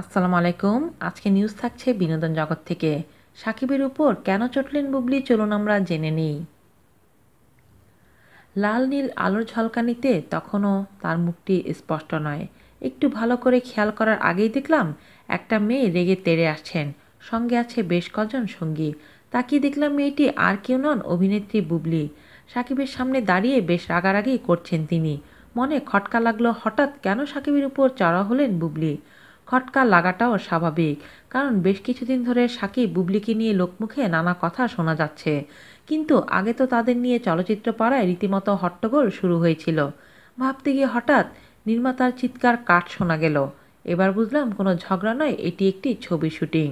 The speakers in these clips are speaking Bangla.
আসসালামু আলাইকুম আজকে নিউজ থাকছে বিনোদন জগৎ থেকে সাকিবের উপর কেন চটলেন বুবলি চলুন আমরা জেনে নিই লাল নীল আলোর ঝলকানিতে তখনও তার মুখটি স্পষ্ট নয় একটু ভালো করে খেয়াল করার আগেই দেখলাম একটা মেয়ে রেগে তেড়ে আসছেন সঙ্গে আছে বেশ কজন সঙ্গী তাকিয়ে দেখলাম মেয়েটি আর কেউ নন অভিনেত্রী বুবলি সাকিবের সামনে দাঁড়িয়ে বেশ রাগারাগি করছেন তিনি মনে খটকা লাগলো হঠাৎ কেন সাকিবের উপর চড়া হলেন বুবলি খটকা লাগাটাও স্বাভাবিক কারণ বেশ কিছুদিন ধরে সাকিব বুবলিকে নিয়ে লোকমুখে নানা কথা শোনা যাচ্ছে কিন্তু আগে তো তাদের নিয়ে চলচ্চিত্র পাড়ায় রীতিমতো হট্টগোল শুরু হয়েছিল ভাবতে গিয়ে হঠাৎ নির্মাতার চিৎকার কাঠ শোনা গেল এবার বুঝলাম কোনো ঝগড়া নয় এটি একটি ছবি শুটিং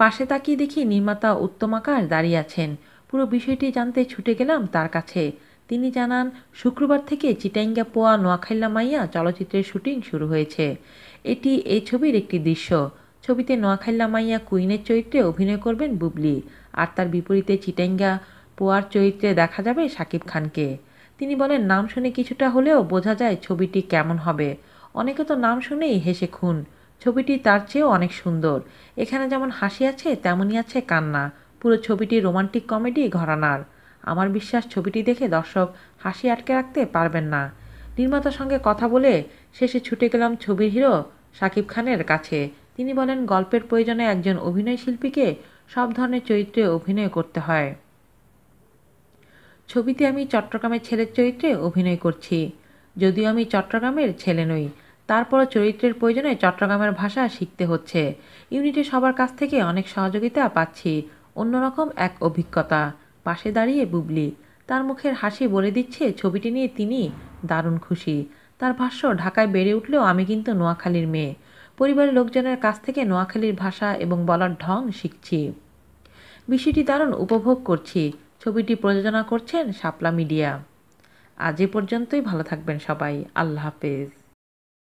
পাশে তাকিয়ে দেখি নির্মাতা উত্তম আকাশ দাঁড়িয়ে আছেন পুরো বিষয়টি জানতে ছুটে গেলাম তার কাছে তিনি জানান শুক্রবার থেকে চিটাইঙ্গা পোয়া নোয়াখাইলা মাইয়া চলচ্চিত্রের শুটিং শুরু হয়েছে এটি এই ছবির একটি দৃশ্য ছবিতে নোয়াখাইলা মাইয়া কুইনের চরিত্রে অভিনয় করবেন বুবলি আর তার বিপরীতে চিটাইঙ্গা পোয়ার চরিত্রে দেখা যাবে শাকিব খানকে তিনি বলেন নাম শুনে কিছুটা হলেও বোঝা যায় ছবিটি কেমন হবে অনেকে তো নাম শুনেই হেসে খুন ছবিটি তার চেয়েও অনেক সুন্দর এখানে যেমন হাসি আছে তেমনই আছে কান্না পুরো ছবিটি রোমান্টিক কমেডি ঘরানার আমার বিশ্বাস ছবিটি দেখে দর্শক হাসি আটকে রাখতে পারবেন না নির্মাতার সঙ্গে কথা বলে শেষে ছুটে গেলাম ছবির হিরো শাকিব খানের কাছে তিনি বলেন গল্পের প্রয়োজনে একজন অভিনয় শিল্পীকে সব ধরনের চরিত্রে অভিনয় করতে হয় ছবিতে আমি চট্টগ্রামের ছেলের চরিত্রে অভিনয় করছি যদিও আমি চট্টগ্রামের ছেলে নই তারপরও চরিত্রের প্রয়োজনে চট্টগ্রামের ভাষা শিখতে হচ্ছে ইউনিটে সবার কাছ থেকে অনেক সহযোগিতা পাচ্ছি অন্যরকম এক অভিজ্ঞতা পাশে দাঁড়িয়ে বুবলি তার মুখের হাসি বলে দিচ্ছে ছবিটি নিয়ে তিনি দারুণ খুশি তার ভাষ্য ঢাকায় বেড়ে উঠলেও আমি কিন্তু নোয়াখালীর মেয়ে পরিবারের লোকজনের কাছ থেকে নোয়াখালীর ভাষা এবং বলার ঢং শিখছি বিষয়টি দারুণ উপভোগ করছি ছবিটি প্রযোজনা করছেন শাপলা মিডিয়া আজ এ পর্যন্তই ভালো থাকবেন সবাই আল্লাহ হাফেজ